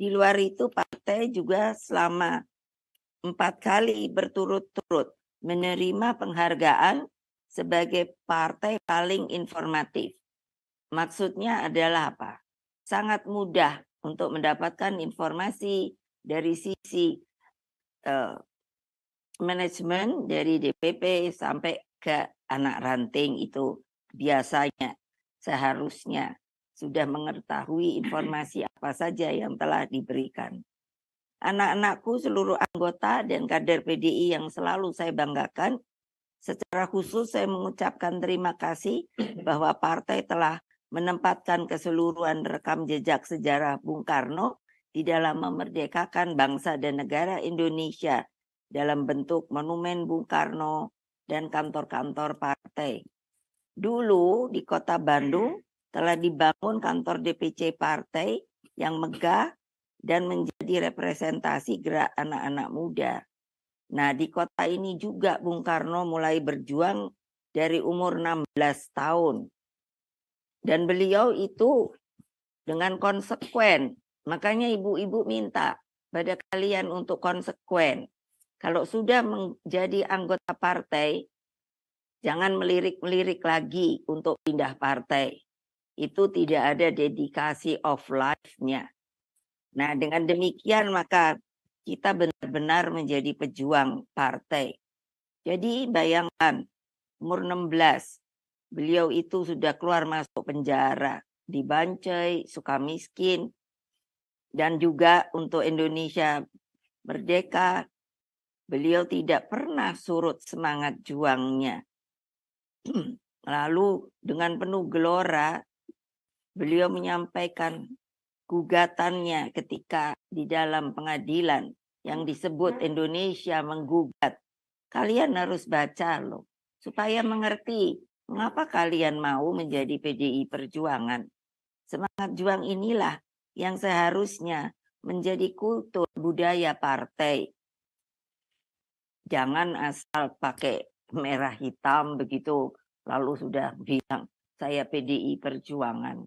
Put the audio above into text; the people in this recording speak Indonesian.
Di luar itu partai juga selama empat kali berturut-turut menerima penghargaan sebagai partai paling informatif. Maksudnya adalah apa? Sangat mudah untuk mendapatkan informasi dari sisi uh, manajemen dari DPP sampai ke anak ranting itu biasanya seharusnya sudah mengetahui informasi apa saja yang telah diberikan. Anak-anakku, seluruh anggota dan kader PDI yang selalu saya banggakan, secara khusus saya mengucapkan terima kasih bahwa partai telah menempatkan keseluruhan rekam jejak sejarah Bung Karno di dalam memerdekakan bangsa dan negara Indonesia dalam bentuk monumen Bung Karno dan kantor-kantor partai. Dulu di kota Bandung, telah dibangun kantor DPC partai yang megah dan menjadi representasi gerak anak-anak muda. Nah, di kota ini juga Bung Karno mulai berjuang dari umur 16 tahun. Dan beliau itu dengan konsekuen. Makanya ibu-ibu minta pada kalian untuk konsekuen. Kalau sudah menjadi anggota partai, jangan melirik-melirik lagi untuk pindah partai itu tidak ada dedikasi of life-nya. Nah, dengan demikian maka kita benar-benar menjadi pejuang partai. Jadi bayangkan umur 16 beliau itu sudah keluar masuk penjara dibancai suka miskin, dan juga untuk Indonesia merdeka beliau tidak pernah surut semangat juangnya. Lalu dengan penuh gelora beliau menyampaikan gugatannya ketika di dalam pengadilan yang disebut hmm. Indonesia menggugat. Kalian harus baca loh, supaya mengerti mengapa kalian mau menjadi PDI Perjuangan. Semangat juang inilah yang seharusnya menjadi kultur budaya partai. Jangan asal pakai merah hitam begitu, lalu sudah bilang, saya PDI Perjuangan